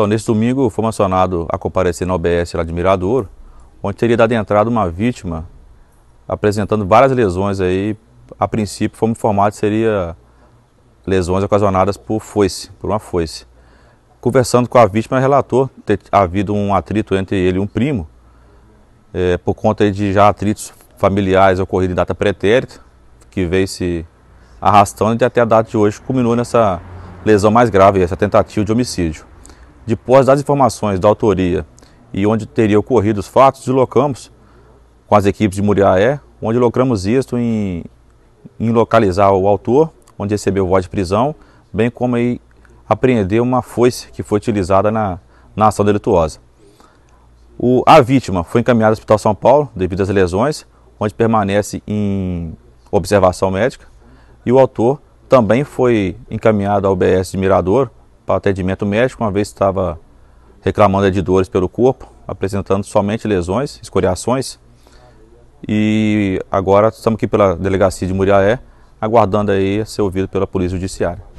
Então, nesse domingo, fomos acionados a comparecer na OBS lá de Miradouro, onde teria dado entrada uma vítima apresentando várias lesões aí. A princípio, fomos informados que seria lesões ocasionadas por foice, por uma foice. Conversando com a vítima, relatou ter havido um atrito entre ele e um primo, é, por conta de já atritos familiares ocorridos em data pretérita, que veio se arrastando e até a data de hoje culminou nessa lesão mais grave, essa tentativa de homicídio. Depois das informações da autoria e onde teria ocorrido os fatos, deslocamos com as equipes de Muriaé, onde logramos isto em, em localizar o autor, onde recebeu voz de prisão, bem como aí apreender uma foice que foi utilizada na, na ação delituosa. O, a vítima foi encaminhada ao Hospital São Paulo devido às lesões, onde permanece em observação médica, e o autor também foi encaminhado ao BS de Mirador, para atendimento médico, uma vez estava reclamando é de dores pelo corpo, apresentando somente lesões, escoriações. E agora estamos aqui pela delegacia de Muriaé, aguardando aí ser ouvido pela Polícia Judiciária.